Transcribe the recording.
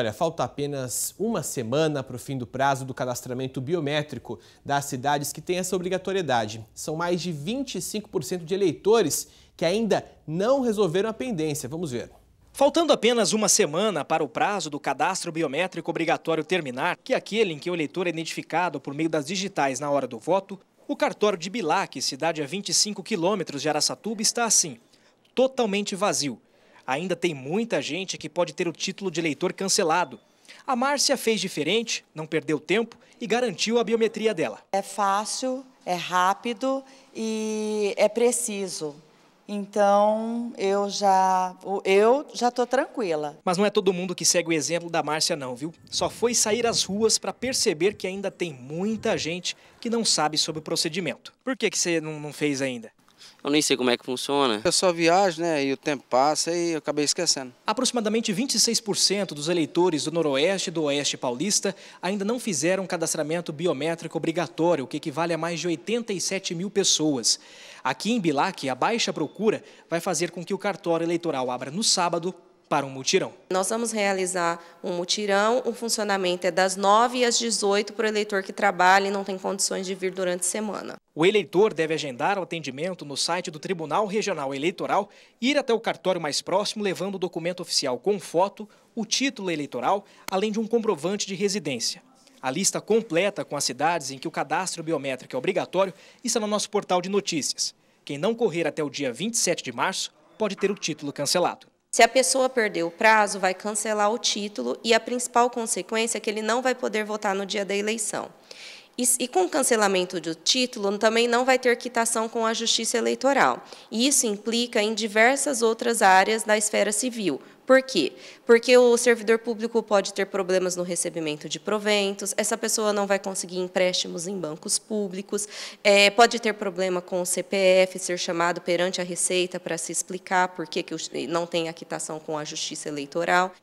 Olha, falta apenas uma semana para o fim do prazo do cadastramento biométrico das cidades que têm essa obrigatoriedade. São mais de 25% de eleitores que ainda não resolveram a pendência. Vamos ver. Faltando apenas uma semana para o prazo do cadastro biométrico obrigatório terminar, que é aquele em que o eleitor é identificado por meio das digitais na hora do voto, o cartório de Bilac, cidade a 25 quilômetros de Araçatuba, está assim, totalmente vazio. Ainda tem muita gente que pode ter o título de eleitor cancelado. A Márcia fez diferente, não perdeu tempo e garantiu a biometria dela. É fácil, é rápido e é preciso. Então, eu já eu já estou tranquila. Mas não é todo mundo que segue o exemplo da Márcia não, viu? Só foi sair às ruas para perceber que ainda tem muita gente que não sabe sobre o procedimento. Por que que você não, não fez ainda? Eu nem sei como é que funciona. Eu é só viajo, né? E o tempo passa e eu acabei esquecendo. Aproximadamente 26% dos eleitores do Noroeste e do Oeste Paulista ainda não fizeram cadastramento biométrico obrigatório, o que equivale a mais de 87 mil pessoas. Aqui em Bilac, a baixa procura vai fazer com que o cartório eleitoral abra no sábado para um mutirão. Nós vamos realizar um mutirão, o funcionamento é das 9 às 18 para o eleitor que trabalha e não tem condições de vir durante a semana. O eleitor deve agendar o atendimento no site do Tribunal Regional Eleitoral, ir até o cartório mais próximo levando o documento oficial com foto, o título eleitoral, além de um comprovante de residência. A lista completa com as cidades em que o cadastro biométrico é obrigatório está no nosso portal de notícias. Quem não correr até o dia 27 de março pode ter o título cancelado. Se a pessoa perder o prazo, vai cancelar o título e a principal consequência é que ele não vai poder votar no dia da eleição. E, e com o cancelamento do título, também não vai ter quitação com a Justiça Eleitoral. E isso implica em diversas outras áreas da esfera civil, por quê? Porque o servidor público pode ter problemas no recebimento de proventos, essa pessoa não vai conseguir empréstimos em bancos públicos, é, pode ter problema com o CPF, ser chamado perante a Receita para se explicar por que, que não tem a quitação com a Justiça Eleitoral.